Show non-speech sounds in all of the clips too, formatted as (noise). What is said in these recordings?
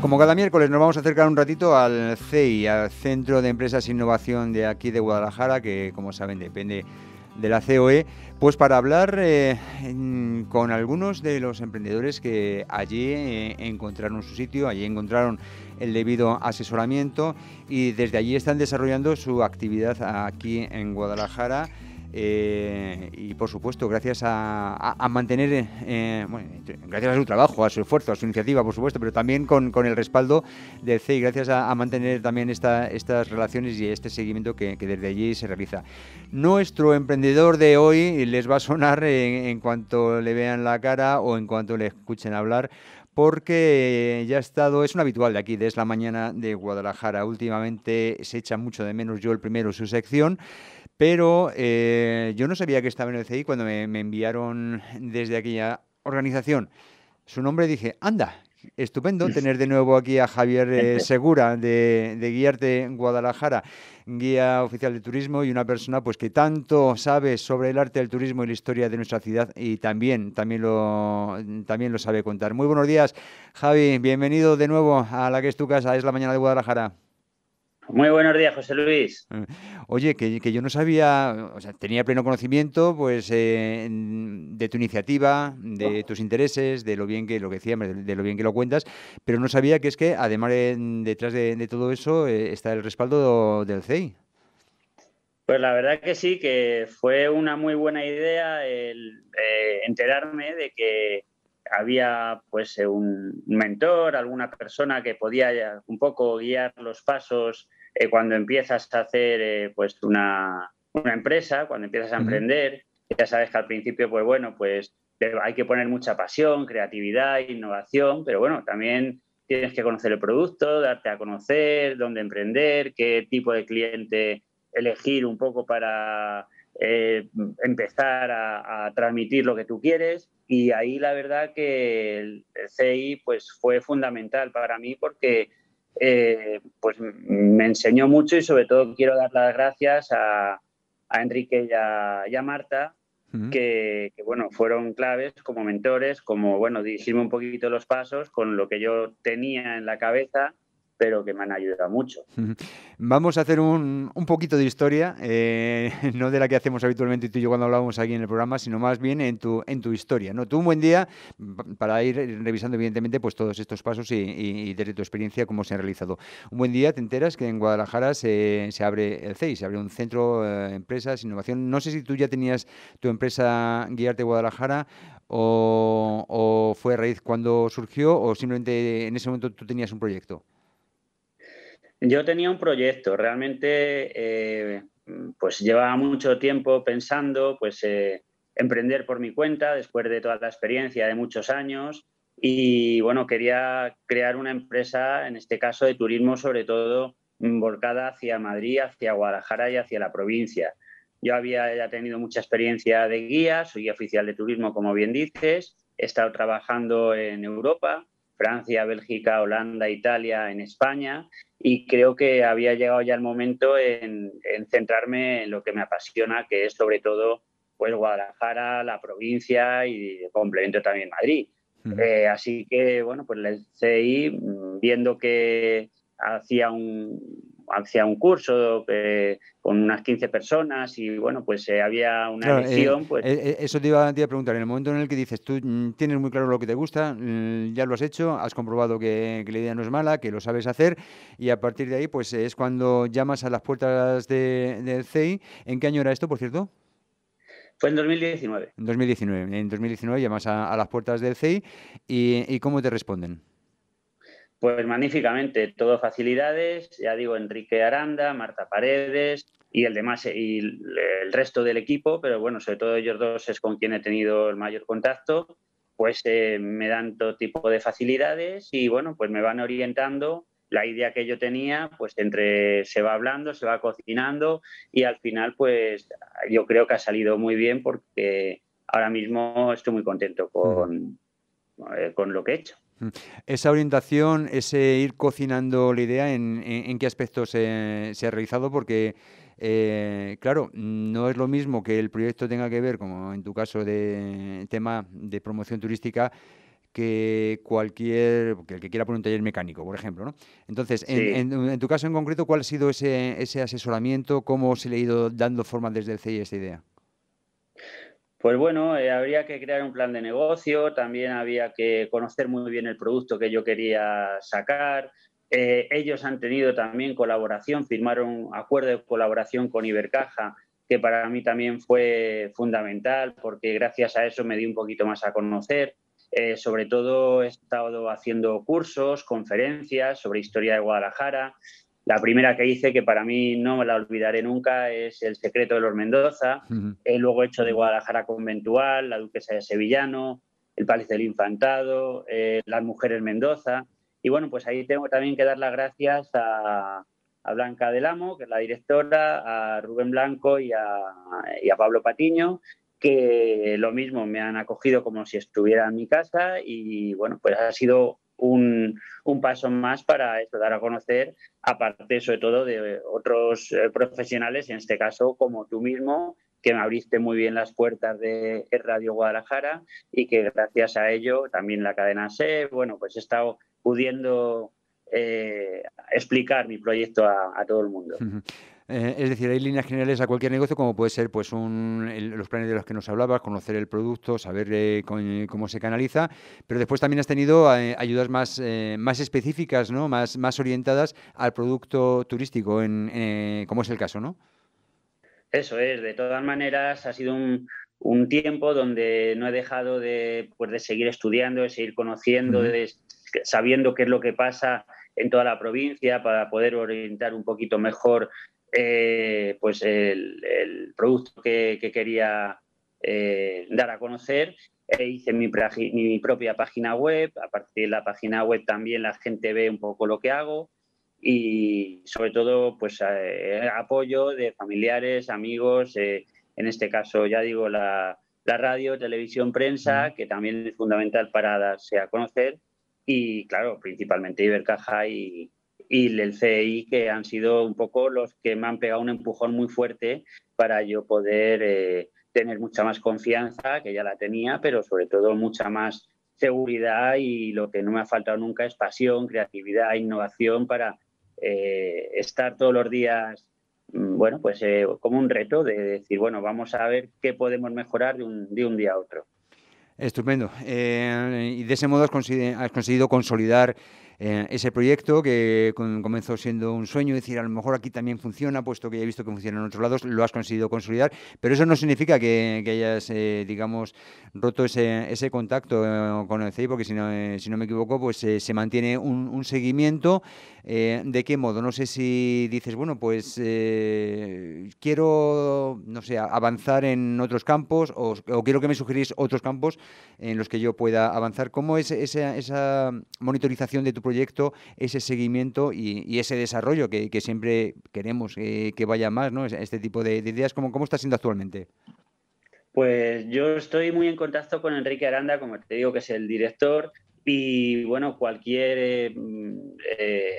Como cada miércoles nos vamos a acercar un ratito al CEI, al Centro de Empresas e Innovación de aquí de Guadalajara, que como saben depende de la COE, pues para hablar eh, con algunos de los emprendedores que allí eh, encontraron su sitio, allí encontraron el debido asesoramiento y desde allí están desarrollando su actividad aquí en Guadalajara. Eh, y por supuesto, gracias a, mantener, eh, gracias a su trabajo, a su esfuerzo, a su iniciativa, por supuesto, pero también con, el respaldo del CEI, gracias a, mantener también estas relaciones y este seguimiento que, desde allí se realiza. Nuestro emprendedor de hoy les va a sonar en cuanto le vean la cara o en cuanto le escuchen hablar porque ya ha estado, es un habitual de aquí, desde la Mañana de Guadalajara. Últimamente se echa mucho de menos yo el primero su sección, pero eh, yo no sabía que estaba en el CI cuando me, me enviaron desde aquella organización. Su nombre dije, anda, Estupendo tener de nuevo aquí a Javier eh, Segura de, de, Guiarte Guadalajara, guía oficial de turismo y una persona pues que tanto sabe sobre el arte del turismo y la historia de nuestra ciudad y también también lo también lo sabe contar. Muy buenos días, Javi, bienvenido de nuevo a la que es tu casa, es la mañana de Guadalajara. Muy buenos días, José Luis. Mm. Oye, que, yo no sabía, o sea, tenía pleno conocimiento pues, eh, de tu iniciativa, de tus intereses, de lo bien que lo que de, lo bien que lo cuentas, pero no sabía que es que además detrás de, todo eso eh, está el respaldo del CEI. Pues la verdad que sí, que fue una muy buena idea el eh, enterarme de que había pues un mentor, alguna persona que podía un poco guiar los pasos eh, cuando empiezas a hacer eh, pues una, empresa, cuando empiezas a emprender, ya sabes que al principio, pues bueno, pues hay que poner mucha pasión, creatividad, innovación, pero bueno, también tienes que conocer el producto, darte a conocer, dónde emprender, qué tipo de cliente elegir un poco para eh, empezar a, transmitir lo que tú quieres. Y ahí la verdad que el CI pues, fue fundamental para mí porque eh, pues me enseñó mucho y sobre todo quiero dar las gracias a, Enrique y a, Marta, que, que, bueno, fueron claves como mentores, como bueno, dirigirme un poquito los pasos con lo que yo tenía en la cabeza pero que me han ayudado mucho. Vamos a hacer un, poquito de historia, eh, (laughs) no de la que hacemos habitualmente tú y yo cuando hablábamos aquí en el programa, sino más bien en tu, en tu historia. ¿no? Tú un buen día, para ir revisando evidentemente pues, todos estos pasos y, desde tu experiencia cómo se han realizado. Un buen día te enteras que en Guadalajara se, abre el CEI, se abre un centro, de eh, empresas, innovación. No sé si tú ya tenías tu empresa Guiarte Guadalajara o, o fue raíz cuando surgió o simplemente en ese momento tú tenías un proyecto. Yo tenía un proyecto, realmente eh, pues llevaba mucho tiempo pensando pues eh, emprender por mi cuenta después de toda la experiencia de muchos años y bueno, quería crear una empresa, en este caso de turismo sobre todo volcada hacia Madrid, hacia Guadalajara y hacia la provincia. Yo había ya tenido mucha experiencia de guía, soy oficial de turismo, como bien dices, he estado trabajando en Europa, Francia, Bélgica, Holanda, Italia, en España, y creo que había llegado ya el momento en, centrarme en lo que me apasiona, que es sobre todo pues, Guadalajara, la provincia y de complemento también Madrid. Eh, así que, bueno, pues le seguí viendo que hacía un, hacía un curso eh, con unas 15 personas y bueno, pues eh, había una eh, pues... eso te iba, a preguntar, en el momento en el que dices, tú mm, tienes muy claro lo que te gusta, mm, ya lo has hecho, has comprobado que, la idea no es mala, que lo sabes hacer y a partir de ahí pues es cuando llamas a las puertas de, del CEI. ¿En qué año era esto, por cierto? Fue en 2019. En 2019. En 2019 llamas a, las puertas del CEI y ¿cómo te responden? Pues magníficamente, todo facilidades, ya digo, Enrique Aranda, Marta Paredes y el demás y el resto del equipo, pero bueno, sobre todo ellos dos es con quien he tenido el mayor contacto, pues eh, me dan todo tipo de facilidades y bueno, pues me van orientando la idea que yo tenía, pues entre se va hablando, se va cocinando y al final pues yo creo que ha salido muy bien porque ahora mismo estoy muy contento con eh, lo que he hecho. Esa orientación, ese ir cocinando la idea, ¿en, en, qué aspectos se, ha realizado? Porque eh, claro, no es lo mismo que el proyecto tenga que ver, como en tu caso, de tema de promoción turística, que cualquier, que el que quiera poner un taller mecánico, por ejemplo. ¿no? Entonces, en, en, tu caso en concreto, ¿cuál ha sido ese, ese asesoramiento? ¿Cómo se le ha ido dando forma desde el CI a esta idea? Pues bueno, eh, habría que crear un plan de negocio, también había que conocer muy bien el producto que yo quería sacar. Eh, ellos han tenido también colaboración, firmaron un acuerdo de colaboración con Ibercaja, que para mí también fue fundamental, porque gracias a eso me di un poquito más a conocer. Eh, sobre todo he estado haciendo cursos, conferencias sobre historia de Guadalajara, la primera que hice, que para mí no me la olvidaré nunca, es El secreto de los Mendoza. el He luego hecho de Guadalajara Conventual, La duquesa de Sevillano, El palacio del Infantado, eh, Las mujeres Mendoza. Y bueno, pues ahí tengo también que dar las gracias a, Blanca del Amo, que es la directora, a Rubén Blanco y a, y a, Pablo Patiño, que lo mismo me han acogido como si estuviera en mi casa y bueno, pues ha sido un, paso más para dar a conocer, aparte sobre todo de otros eh, profesionales, en este caso como tú mismo, que me abriste muy bien las puertas de Radio Guadalajara y que gracias a ello también la cadena SE, bueno, pues he estado pudiendo eh, explicar mi proyecto a, todo el mundo. (laughs) Eh, es decir, hay líneas generales a cualquier negocio, como puede ser pues los planes de los que nos hablabas, conocer el producto, saber eh, eh, cómo se canaliza, pero después también has tenido ayudas más, más específicas, ¿no? más, más orientadas al producto turístico, en, como es el caso, ¿no? Eso es, de todas maneras ha sido un, un tiempo donde no he dejado de, pues, seguir estudiando, de seguir conociendo, de, sabiendo qué es lo que pasa en toda la provincia para poder orientar un poquito mejor eh, pues el, producto que, quería eh, dar a conocer. E hice mi, propia página web. A partir de la página web también la gente ve un poco lo que hago y sobre todo pues eh, apoyo de familiares, amigos, en este caso ya digo la, la radio, televisión, prensa, que también es fundamental para darse a conocer y claro, principalmente Ibercaja y, y el CEI, que han sido un poco los que me han pegado un empujón muy fuerte para yo poder eh, tener mucha más confianza, que ya la tenía, pero sobre todo mucha más seguridad y lo que no me ha faltado nunca es pasión, creatividad, innovación para eh, estar todos los días, mm, bueno, pues eh, como un reto de decir, bueno, vamos a ver qué podemos mejorar de un, de un día a otro. Estupendo. y de ese modo has conseguido consolidar eh, ese proyecto que comenzó siendo un sueño, decir, a lo mejor aquí también funciona, puesto que ya he visto que funciona en otros lados, lo has conseguido consolidar, pero eso no significa que, hayas, eh, digamos, roto ese, ese contacto eh, con el CEI, porque si no, si no me equivoco, pues se mantiene un, seguimiento. ¿De qué modo? No sé si dices, bueno, pues quiero, no sé, avanzar en otros campos o, quiero que me sugerís otros campos en los que yo pueda avanzar. ¿Cómo es esa, esa monitorización de tu proyecto? ese seguimiento y, ese desarrollo que, siempre queremos eh, que vaya más, ¿no? Este tipo de, ideas, ¿cómo, ¿cómo está siendo actualmente? Pues yo estoy muy en contacto con Enrique Aranda, como te digo, que es el director, y bueno, cualquier eh, mm, eh,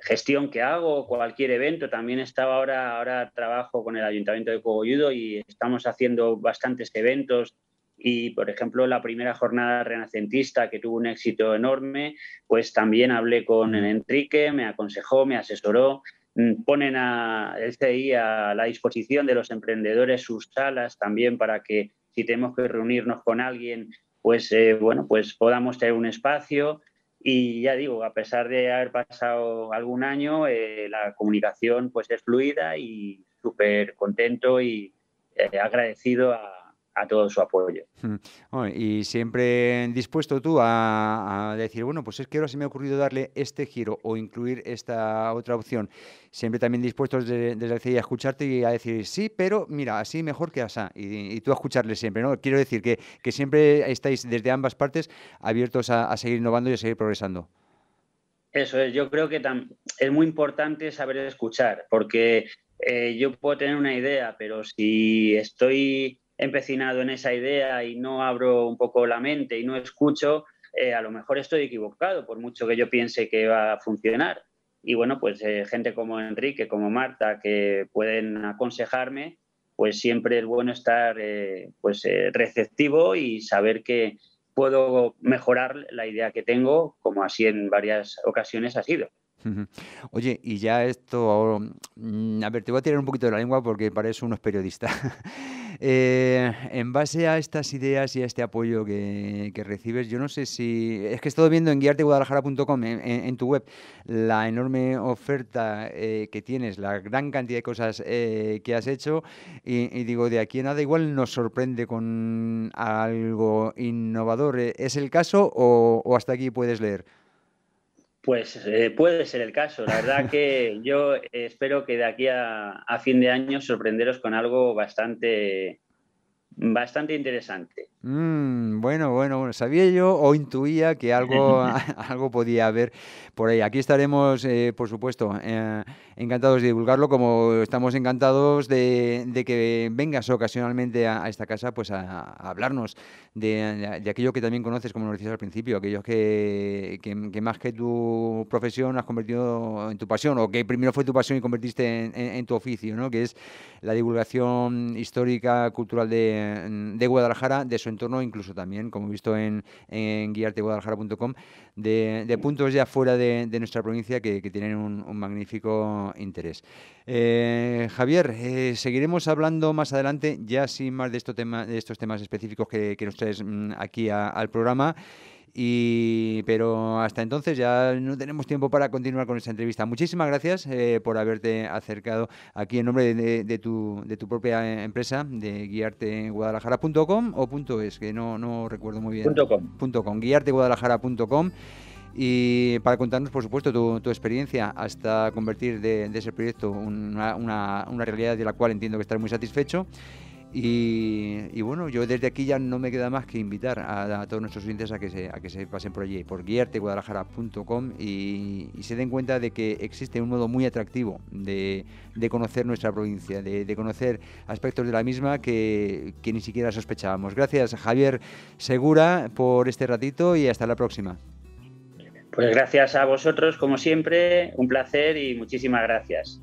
gestión que hago, cualquier evento, también estaba ahora, ahora trabajo con el Ayuntamiento de Cogolludo y estamos haciendo bastantes eventos y, por ejemplo, la primera jornada renacentista que tuvo un éxito enorme, pues también hablé con Enrique, me aconsejó, me asesoró, mm, ponen a, el CI a la disposición de los emprendedores sus salas también para que si tenemos que reunirnos con alguien, pues eh, bueno, pues podamos tener un espacio. Y ya digo, a pesar de haber pasado algún año, eh, la comunicación pues es fluida y súper contento y eh, agradecido a, a todo su apoyo. Hmm. Y siempre dispuesto tú a, decir, bueno, pues es que ahora se me ha ocurrido darle este giro o incluir esta otra opción. Siempre también dispuestos desde el CI a escucharte y a decir, sí, pero mira, así mejor que así Y, tú a escucharle siempre, ¿no? Quiero decir que, siempre estáis desde ambas partes abiertos a, seguir innovando y a seguir progresando. Eso es, yo creo que es muy importante saber escuchar, porque eh, yo puedo tener una idea, pero si estoy empecinado en esa idea y no abro un poco la mente y no escucho, eh, a lo mejor estoy equivocado, por mucho que yo piense que va a funcionar. Y bueno, pues eh, gente como Enrique, como Marta, que pueden aconsejarme, pues siempre es bueno estar eh, pues, receptivo y saber que puedo mejorar la idea que tengo, como así en varias ocasiones ha sido. Oye, y ya esto, mm, a ver, te voy a tirar un poquito de la lengua porque parece unos periodistas. (laughs) Eh, en base a estas ideas y a este apoyo que, recibes, yo no sé si. Es que he estado viendo en guiarteguadalajara.com, en, tu web, la enorme oferta eh, que tienes, la gran cantidad de cosas eh, que has hecho, y, digo, de aquí a nada, igual nos sorprende con algo innovador. ¿Es el caso o hasta aquí puedes leer? Pues eh, puede ser el caso. La verdad que (laughs) yo eh, espero que de aquí a, a fin de año sorprenderos con algo bastante, bastante interesante. Mm, bueno, bueno, bueno, sabía yo o intuía que algo, (laughs) (laughs) algo podía haber por ahí. Aquí estaremos, eh, por supuesto, eh, encantados de divulgarlo, como estamos encantados de, que vengas ocasionalmente a, esta casa pues a, hablarnos de, aquello que también conoces, como nos decías al principio, aquellos que, más que tu profesión has convertido en tu pasión, o que primero fue tu pasión y convertiste en, tu oficio, que es la divulgación histórica, cultural de, de Guadalajara, de su entorno, incluso también, como he visto en, en guiarteguadalajara.com, de, puntos ya fuera de, nuestra provincia que, tienen un, magnífico interés. Eh, Javier, eh, seguiremos hablando más adelante, ya sin más de, esto de estos temas específicos que, que nos traes mm, aquí al programa. Y, pero hasta entonces ya no tenemos tiempo para continuar con esta entrevista. Muchísimas gracias eh, por haberte acercado aquí en nombre de, tu, de tu propia empresa, de guiarteguadalajara.com o .es, que no, no recuerdo muy bien. .com. Punto .com, guiarteguadalajara.com y para contarnos, por supuesto, tu, experiencia hasta convertir de, ese proyecto una, una, una, realidad de la cual entiendo que estás muy satisfecho y, bueno, yo desde aquí ya no me queda más que invitar a, todos nuestros oyentes a que, se, pasen por allí, por guiarteguadalajara.com y, y se den cuenta de que existe un modo muy atractivo de, conocer nuestra provincia, de, conocer aspectos de la misma que, que ni siquiera sospechábamos. Gracias, Javier Segura, por este ratito y hasta la próxima. Pues gracias a vosotros, como siempre, un placer y muchísimas gracias.